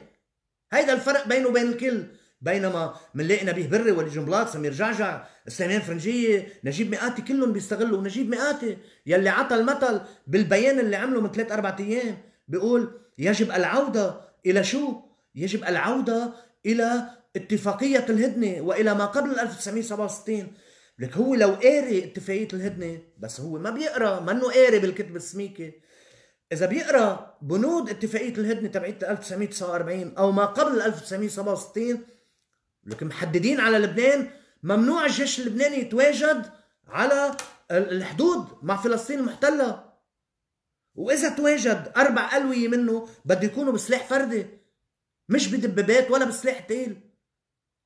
هيدا الفرق بينه وبين الكل بينما بنلاقي نبيه بري والجنبلاط سمير جعجع السنين فرنجيه نجيب مئاتي كلهم بيستغلوا ونجيب مئاتي يلي عطى المثل بالبيان اللي عمله من ثلاث اربع ايام بيقول يجب العوده الى شو؟ يجب العوده الى اتفاقيه الهدنه والى ما قبل 1967 لك هو لو قاري اتفاقيه الهدنه بس هو ما بيقرا منه قاري بالكتب السميكه اذا بيقرا بنود اتفاقيه الهدنه تبعت 1949 او ما قبل 1967 لكن محددين على لبنان ممنوع الجيش اللبناني يتواجد على الحدود مع فلسطين المحتلة وإذا تواجد أربع ألوية منه بده يكونوا بسلاح فردي مش بدبابات ولا بسلاح تيل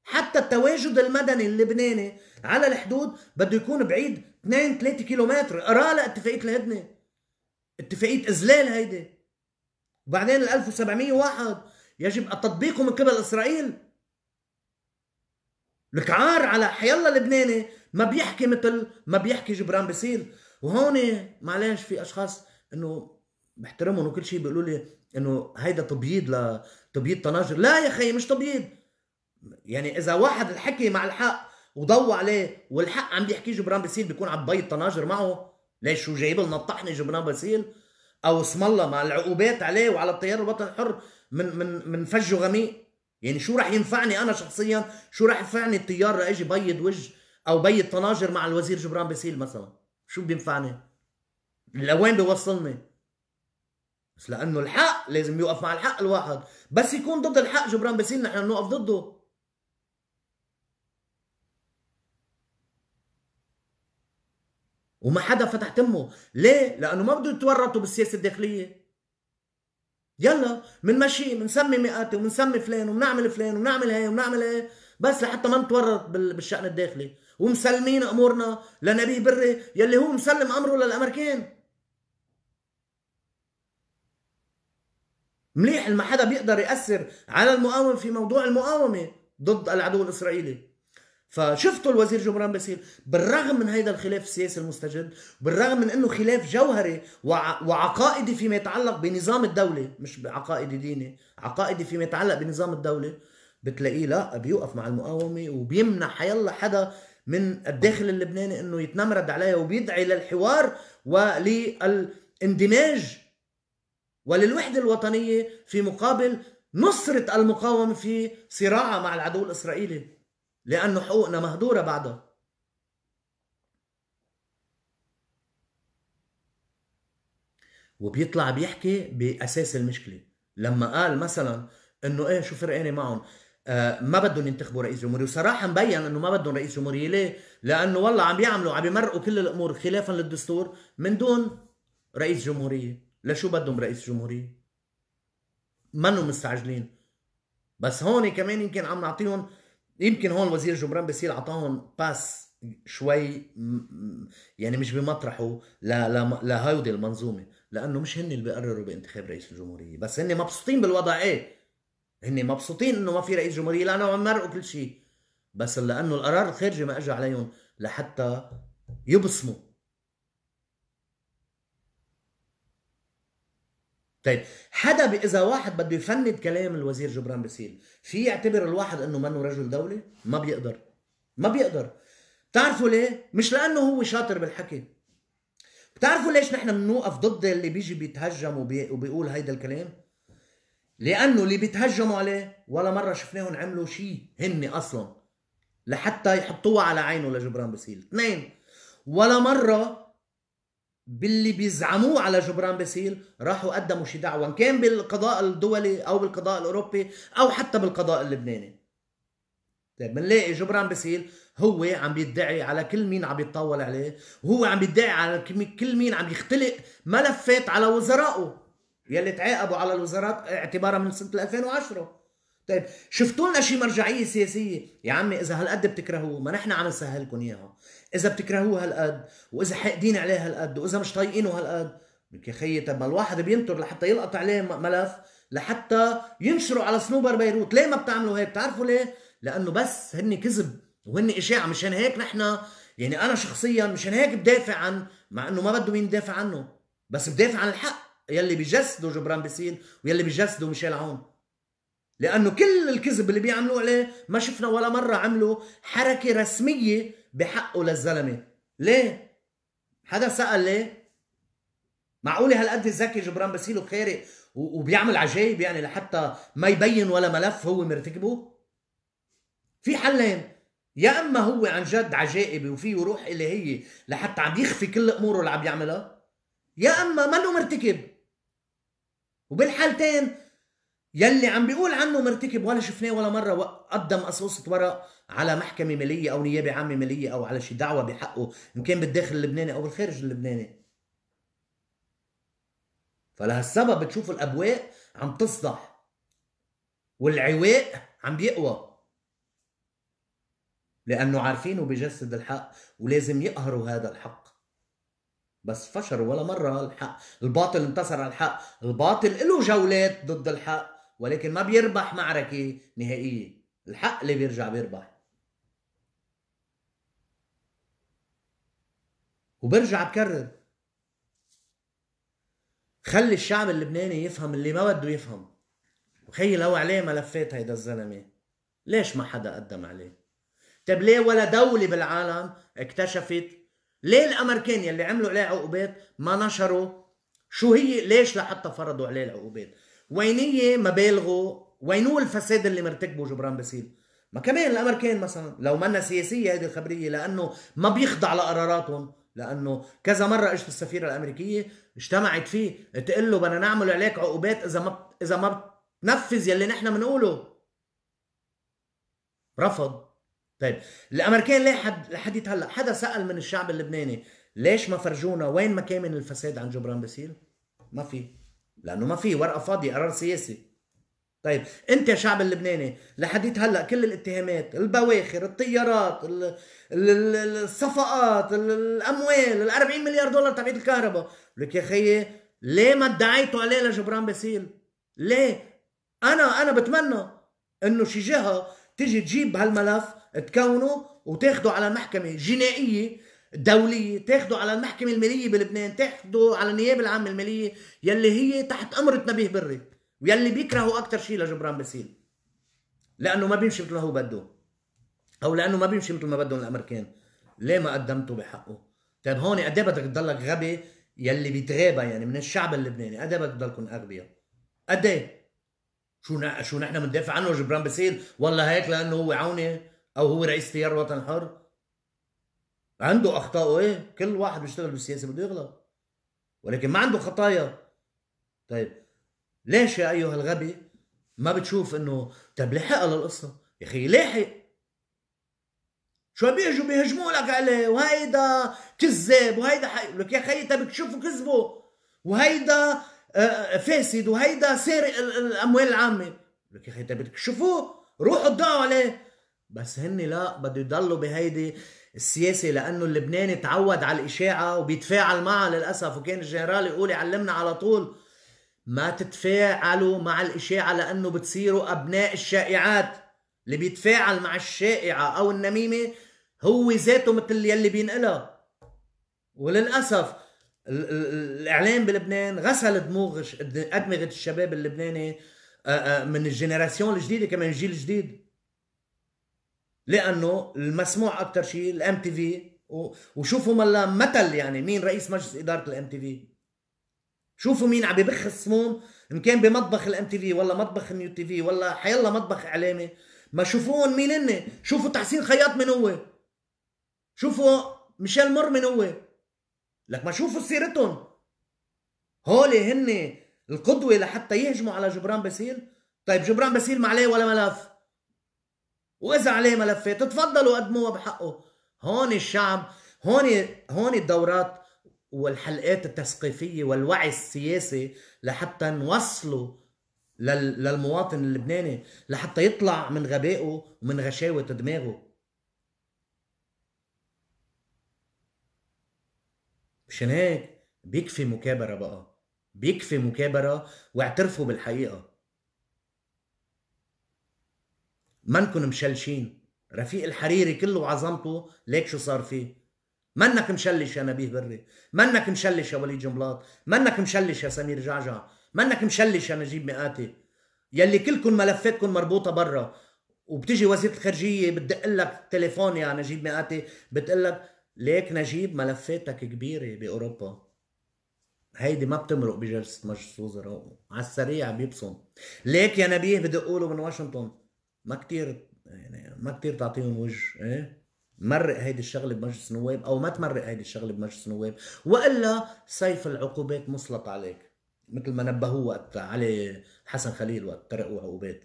حتى التواجد المدني اللبناني على الحدود بده يكون بعيد 2 3 كيلومتر قرا اتفاقيه الهدنه اتفاقيه اذلال هيدي وبعدين ال 1701 يجب التطبيق من قبل اسرائيل عار على حيلا لبناني ما بيحكي مثل ما بيحكي جبران باسيل وهون معلش في اشخاص انه بحترمهم وكل شيء بيقولوا لي انه هيدا تبييض ل تبييض طناجر لا يا خي مش تبييض يعني اذا واحد حكي مع الحق وضو عليه والحق عم بيحكي جبران باسيل بيكون عم بيض طناجر معه ليش شو جايب لنا الطحنه جبران باسيل او اسم الله مع العقوبات عليه وعلى التيار الوطني الحر من من من فجه غميق يعني شو رح ينفعني انا شخصيا شو رح ينفعني التيار اجي بيض وجه او بيض طناجر مع الوزير جبران باسيل مثلا شو بينفعني لوين بيوصلني بس لانه الحق لازم يوقف مع الحق الواحد بس يكون ضد الحق جبران باسيل نحن نوقف ضده وما حدا فتح تمه ليه لانه ما بده يتورطوا بالسياسه الداخليه يلا بنمشي بنسمي مئات وبنسمي فلان وبنعمل فلان وبنعمل هي وبنعمل هي بس لحتى ما نتورط بالشأن الداخلي ومسلمين امورنا لنبي بري يلي هو مسلم امره للامريكان مليح ما حدا بيقدر ياثر على المقاومه في موضوع المقاومه ضد العدو الاسرائيلي فشفتوا الوزير جمران باسيل بالرغم من هذا الخلاف السياسي المستجد بالرغم من انه خلاف جوهري وعقائدي فيما يتعلق بنظام الدولة مش عقائدي ديني عقائدي فيما يتعلق بنظام الدولة بتلاقيه لا بيوقف مع المقاومة وبيمنع حيلا حدا من الداخل اللبناني انه يتنمرد عليها وبيدعي للحوار وللاندماج وللوحدة الوطنية في مقابل نصرة المقاومة في صراعها مع العدو الإسرائيلي لأنه حقوقنا مهدورة بعدها وبيطلع بيحكي بأساس المشكلة لما قال مثلا انه ايه شو فرقاني معهم آه ما بدهم ينتخبوا رئيس جمهورية وصراحه مبين انه ما بدهم رئيس جمهورية ليه؟ لانه والله عم يعملوا عم يمرقوا كل الامور خلافا للدستور من دون رئيس جمهورية لشو بدهم رئيس جمهورية؟ منهم مستعجلين بس هون كمان يمكن عم نعطيهم يمكن هون وزير جبران بصير عطاهم باس شوي يعني مش بمطرحه لهيودي المنظومه لانه مش هن اللي بيقرروا بانتخاب رئيس الجمهوريه بس هن مبسوطين بالوضع ايه هن مبسوطين انه ما في رئيس جمهوريه لانه عم مرقوا كل شيء بس لانه القرار الخارجي ما اجى عليهم لحتى يبصموا طيب حدا اذا واحد بده يفند كلام الوزير جبران بسيل في يعتبر الواحد انه منه رجل دوله ما بيقدر ما بيقدر بتعرفوا ليه مش لانه هو شاطر بالحكي بتعرفوا ليش نحن بنوقف ضد اللي بيجي بيتهجم وبي... وبيقول هيدا الكلام لانه اللي بيتهجموا عليه ولا مره شفناهم عملوا شيء هن اصلا لحتى يحطوها على عينه لجبران بسيل اثنين ولا مره باللي بيزعموه على جبران باسيل راحوا قدموا شي دعوه ان كان بالقضاء الدولي او بالقضاء الاوروبي او حتى بالقضاء اللبناني طيب بنلاقي جبران باسيل هو عم بيدعي على كل مين عم يتطول عليه وهو عم بيدعي على كل مين عم يختلق ملفات على وزرائه يلي تعاقبوا على الوزارات اعتبارا من سنه 2010 طيب شفتوا لنا شي مرجعيه سياسيه يا عمي اذا هالقد بتكرهوه ما نحن عم نسهلكم اياها اذا بتكرهوه هالقد واذا حاقدين عليه هالقد واذا مش طايقينه هالقد لك يا خيي طب ما الواحد بينطر لحتى يلقط عليه ملف لحتى ينشروا على صنوبر بيروت ليه ما بتعملوا هيك بتعرفوا ليه لانه بس هن كذب وهن اشاعه مشان هيك نحن يعني انا شخصيا مشان هيك بدافع عن مع انه ما بده مين يدافع عنه بس بدافع عن الحق يلي بجسده جبران باسيل ويلي بجسده ميشيل عون لانه كل الكذب اللي بيعملوا عليه ما شفنا ولا مره عملوا حركه رسميه بحقه للزلمه ليه حدا سال ليه معقوله هالقد ذكي جبران بسيله خيري وبيعمل عجايب يعني لحتى ما يبين ولا ملف هو مرتكبه في حلين يا اما هو عن جد عجائبي وفيه روح الهيه لحتى عم يخفي كل اموره اللي عم يعملها يا اما منه مرتكب وبالحالتين يلي عم بيقول عنه مرتكب ولا شفناه ولا مره قدم قصوصه ورق على محكمه ماليه او نيابه عامه ماليه او على شي دعوه بحقه ان كان بالداخل اللبناني او بالخارج اللبناني فلهالسبب بتشوف الابواق عم تصدح والعواء عم بيقوى لانه عارفينه بجسد الحق ولازم يقهروا هذا الحق بس فشر ولا مره الحق الباطل انتصر على الحق الباطل له جولات ضد الحق ولكن ما بيربح معركة نهائية الحق اللي بيرجع بيربح وبرجع بكرر خلي الشعب اللبناني يفهم اللي ما بده يفهم وخي لو عليه ملفات هيدا الزلمه ليش ما حدا قدم عليه طيب ليه ولا دولة بالعالم اكتشفت ليه الامريكان يلي عملوا عليه عقوبات ما نشروا شو هي ليش لحتى فرضوا عليه العقوبات وينية مبالغه هو الفساد اللي مرتكبه جبران باسيل ما كمان الامريكان مثلا لو منا سياسيه هذه الخبريه لانه ما بيخضع لقراراتهم لانه كذا مره اجت السفيره الامريكيه اجتمعت فيه تقول له بدنا نعمل عليك عقوبات اذا ما اذا ما بتنفذ يلي نحن بنقوله رفض طيب الامريكان ليه حد لحد هلا حدا سال من الشعب اللبناني ليش ما فرجونا وين مكامن الفساد عن جبران باسيل ما في لانه ما في ورقه فاضيه قرار سياسي طيب انت يا شعب اللبناني لحديت هلا كل الاتهامات البواخر الطيارات الصفقات الاموال ال 40 مليار دولار تبعت الكهرباء لك يا خيي ليه ما ادعيتوا عليه لجبران باسيل ليه انا انا بتمنى انه شي جهه تيجي تجيب هالملف تكونه وتاخده على محكمه جنائيه دولية تاخده على المحكمة المالية بلبنان تاخده على النيابة العامة المالية يلي هي تحت أمرة نبيه بري ويلي بيكرهوا أكتر شيء لجبران باسيل لأنه ما بيمشي مثل ما هو بده أو لأنه ما بيمشي مثل ما بدهم الأمريكان ليه ما قدمته بحقه طيب هون قد إيه بدك تضلك غبي يلي بيتغابى يعني من الشعب اللبناني قد إيه بدك تضلكم أغبياء قد إيه؟ شو شو نحن بندافع عنه جبران باسيل والله هيك لأنه هو عوني أو هو رئيس تيار الوطن الحر عنده اخطاء ايه كل واحد بيشتغل بالسياسه بده يغلط ولكن ما عنده خطايا طيب ليش يا ايها الغبي ما بتشوف انه طيب لحق للقصه يا اخي لاحق شو بيجوا بيهجموا لك عليه وهيدا كذاب وهيدا حي... لك يا اخي طيب تشوفوا كذبه وهيدا آه، آه، فاسد وهيدا سارق الاموال العامه لك يا اخي طيب تكشفوه روحوا ادعوا عليه بس هن لا بده يضلوا بهيدي السياسي لانه اللبناني تعود على الاشاعه وبيتفاعل معها للاسف وكان الجنرال يقول يعلمنا على طول ما تتفاعلوا مع الاشاعه لانه بتصيروا ابناء الشائعات اللي بيتفاعل مع الشائعه او النميمه هو ذاته مثل يلي بينقلها وللاسف الاعلام بلبنان غسل دموغ ادمغه الشباب اللبناني آه، آه، من الجنراسيون الجديده كمان الجيل الجديد لانه المسموع اكثر شيء الام تي في وشوفوا ملا مثل يعني مين رئيس مجلس اداره الام تي في شوفوا مين عم ببخ السموم ان كان بمطبخ الام تي في ولا مطبخ النيو تي في ولا حيلا مطبخ اعلامي ما شوفوهم مين هن شوفوا تحسين خياط من هو شوفوا ميشيل مر من هو لك ما شوفوا سيرتهم هول هن القدوه لحتى يهجموا على جبران باسيل طيب جبران باسيل ما عليه ولا ملف واذا عليه ملفات تفضلوا قدموها بحقه هون الشعب هون هون الدورات والحلقات التثقيفية والوعي السياسي لحتى نوصله للمواطن اللبناني لحتى يطلع من غبائه ومن غشاوة دماغه مشان هيك بيكفي مكابرة بقى بيكفي مكابرة واعترفوا بالحقيقة منكن مشلشين رفيق الحريري كله وعظمته ليك شو صار فيه منك مشلش يا نبيه بري منك مشلش يا وليد جملاط منك مشلش يا سمير جعجع منك مشلش يا نجيب مئاتي يلي كلكم ملفاتكم مربوطه برا وبتجي وزيره الخارجيه بتدق لك تليفون يا نجيب مئاتي بتقول لك ليك نجيب ملفاتك كبيره باوروبا هيدي ما بتمرق بجلسه مجلس وزراء على السريع بيبصم ليك يا نبيه بدقوا له من واشنطن ما كتير يعني ما كتير تعطيهم وجه ايه مرق هيدي الشغله بمجلس النواب او ما تمرق هيدي الشغله بمجلس النواب والا سيف العقوبات مسلط عليك مثل ما نبهوه وقت علي حسن خليل وقت ترقوا عقوبات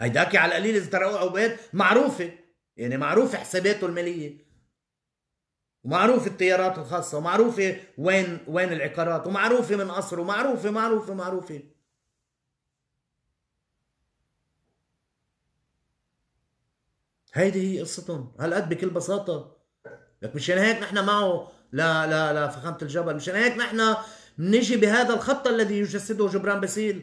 هيداكي على القليل اذا ترقوا عقوبات معروفه يعني معروفه حساباته الماليه ومعروفة التيارات الخاصه ومعروفه وين وين العقارات ومعروفه من قصره ومعروفه معروفه معروفه هيدي هي قصتهم هالقد بكل بساطه لك مشان هيك نحن معه لا لا لا فخامه الجبل مشان هيك نحن بنيجي بهذا الخط الذي يجسده جبران باسيل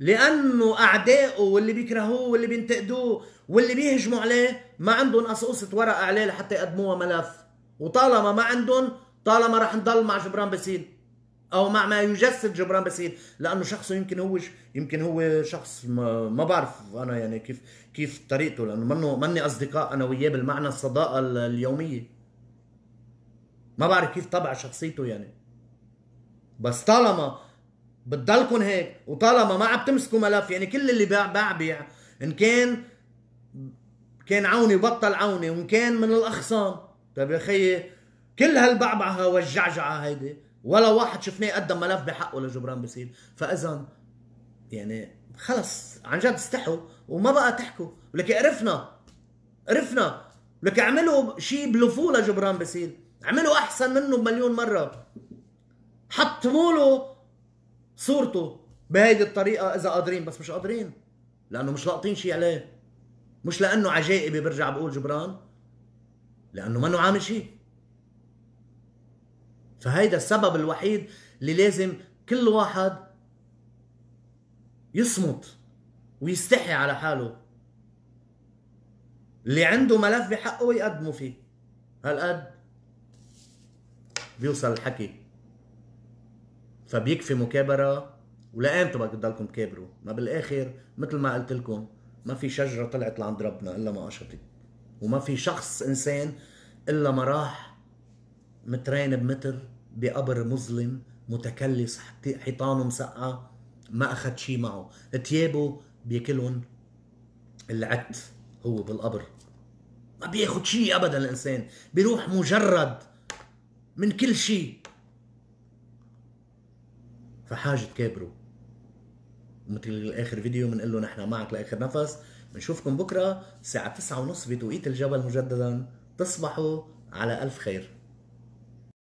لانه اعدائه واللي بيكرهوه واللي بينتقدوه واللي بيهجموا عليه ما عندهم قصقصه ورقه عليه لحتى يقدموها ملف وطالما ما عندهم طالما رح نضل مع جبران باسيل او مع ما يجسد جبران باسيل لانه شخصه يمكن هو يمكن هو شخص ما, ما بعرف انا يعني كيف كيف طريقته لانه منه ماني اصدقاء انا وياه بالمعنى الصداقه اليوميه ما بعرف كيف طبع شخصيته يعني بس طالما بتضلكم هيك وطالما ما عم تمسكوا ملف يعني كل اللي باع باع بيع ان كان كان عوني وبطل عوني وان كان من الاخصام طيب يا خيي كل هالبعبعه والجعجعه هيدي ولا واحد شفناه قدم ملف بحقه لجبران بصير فاذا يعني خلص عن جد استحوا وما بقى تحكوا لك عرفنا عرفنا لك اعملوا شيء بلفوه لجبران بصير عملوا احسن منه بمليون مره حطموا له صورته بهيدي الطريقه اذا قادرين بس مش قادرين لانه مش لاقطين شيء عليه مش لانه عجائبي برجع بقول جبران لانه منه عامل شيء فهيدا السبب الوحيد اللي لازم كل واحد يصمت ويستحي على حاله اللي عنده ملف بحقه يقدمه فيه هالقد بيوصل الحكي فبيكفي مكابرة ولأمتى بدك تضلكم تكابروا ما بالآخر مثل ما قلت لكم ما في شجرة طلعت لعند ربنا إلا ما قشطت وما في شخص إنسان إلا ما راح مترين بمتر بقبر مظلم متكلس حيطانه مسقعة ما أخذ شيء معه تيابه بياكلهم العت هو بالقبر ما بياخد شيء أبدا الإنسان بيروح مجرد من كل شيء فحاجة كابرو مثل آخر فيديو بنقول له نحن معك لآخر نفس بنشوفكم بكرة الساعة 9:30 بتوقيت الجبل مجددا تصبحوا على ألف خير